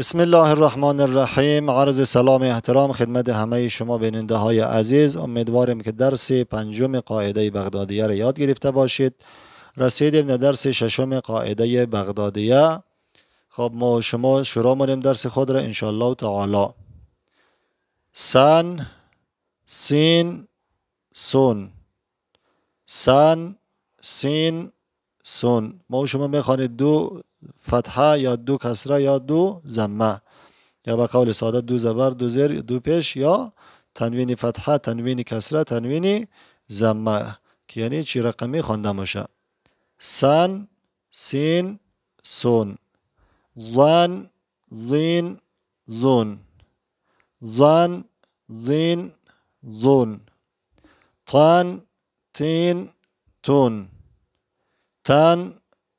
بسم الله الرحمن الرحیم عرض سلام احترام خدمت همه شما بیننده های عزیز امیدواریم که درس پنجم قاعده بغدادیه را یاد گرفته باشید رسیدیم در درس ششم قاعده بغدادیه خب ما شما شروع مونیم درس خود را انشالله تعالی سن سین سون سن سین سون ما شما میخوانید دو فتحه یا دو کسره یا دو زمه یا به قول ساده دو زبر دو زیر دو پیش یا تنوینی فتحه تنوینی کسره تنوینی زمه که یعنی چی رقمی خوانده میشه سن سین سون ظن زین زون ظن زین زون تان تین تون تان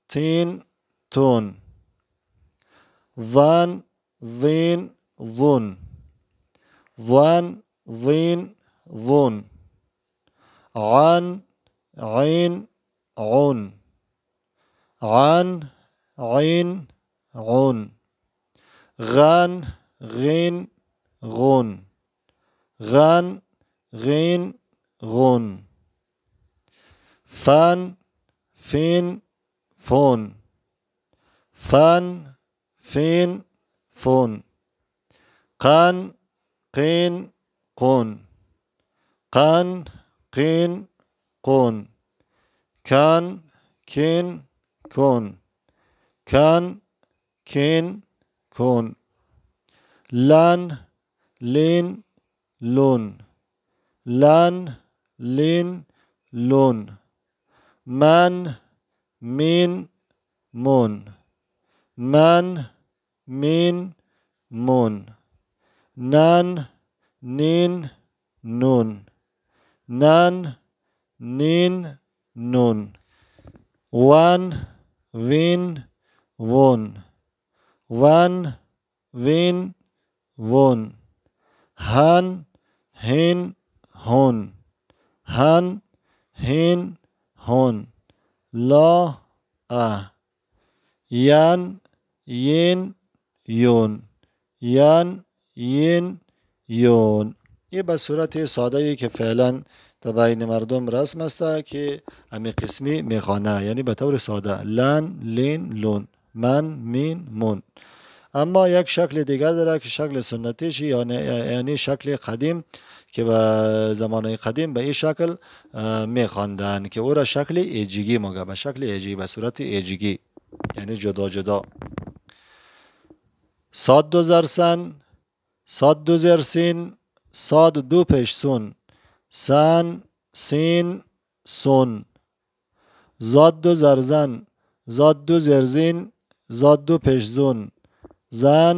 تين تون ظان ظين ظون ظان ظين ظون عان عين عون عان عين عون غان غين غون غان غين غون فان فين فون فان فين فون قان قين قون قان قين قون كان كين كون كان كين كون لان لين لون لان لين لون man mean moon man mean moon nan nin nun. nan nin nun. Wan win won Wan win won han hin hon han hin هون لا ا یان ین یون یان ین یون این به صورت ساده ای که فعلا در بین مردم رسم است که امی قسمی میخوانه یعنی به طور ساده لن لین لون من مین مون اما یک شکل دیگر داره که شکل سنتیش یعنی, یعنی شکل قدیم که به زمانه قدیم به این شکل میخواندن که او را شکل ایجیگی مگه به شکل ایجیگی به صورت ایجیگی یعنی جدا جدا ساد دو زرسن ساد دو زرسین ساد دو سون سن سین سون زاد دو زرزن زاد دو زرزین زاد دو زون زن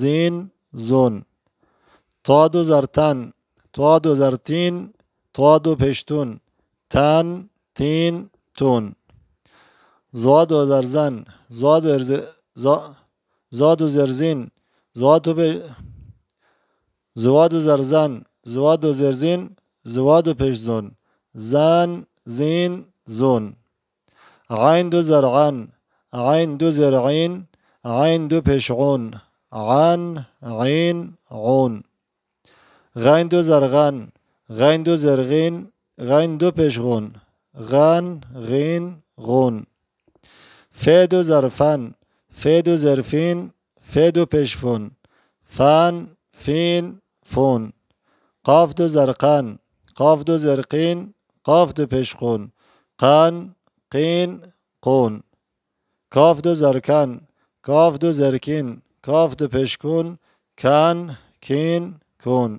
زین زون تاد و زرتن تاد و زرتین تاد و پشتون تن تین تون زاد و زرزن زاد و, زا زاد و زرزین زاد و زواد و زرزن زواد و زرزین زواد و پشتون زن زین زون عین دو زرعن عین دو زرعین عین دو پشغون عن عین عون غین دو زرغن غین دو زرغین غین دو پشغون، غن غین غون فه دو زرفن فه دو زرفین فه دو فن فین فون قاف دو زرقن قاف دو زرقین قاف دو پیش قن قین قون قاف دو زرکن کاف دو زرکین دو پشکون کن کین کون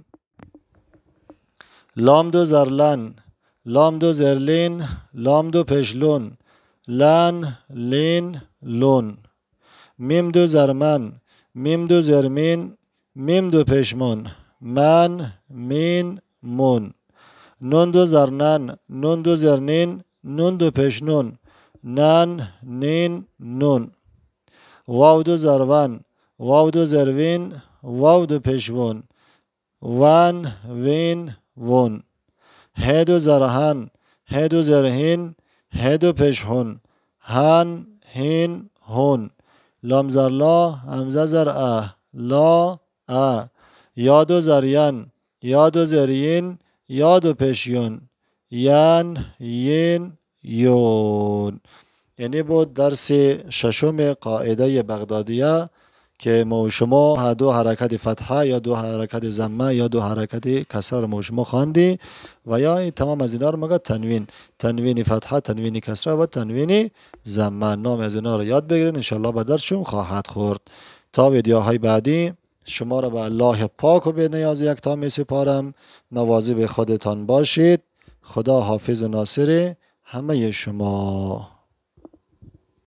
لام دو زرلن لام دو زرلین لام دو پشلون لن لین لون میم دو زرمن میم دو زرمین میم دو پشمون من مین مون نون دو زرنن نون دو زرنین نون دو پشنون نن نین نون واو دو زروان واو دو زروین واو دو پشون وان وین وون هد زرهان، زرهان هد و زرهین هد و پشهون هن هین هون لام زر لا همزه زر اه لا اه یادو و یادو یاد و زرین یاد و پشیون ین یین یون یعنی بود درس ششم قاعده بغدادیه که ما شما دو حرکت فتحه یا دو حرکت زمه یا دو حرکت کسره رو ما شما خواندی و یا تمام از اینا رو مگه تنوین تنوین فتحه تنوین کسره و تنوین زمه نام از اینا رو یاد بگیرین انشالله به درشون خواهد خورد تا ویدیوهای بعدی شما رو به الله پاک و به نیاز یک تا می سپارم به خودتان باشید خدا حافظ ناصر همه شما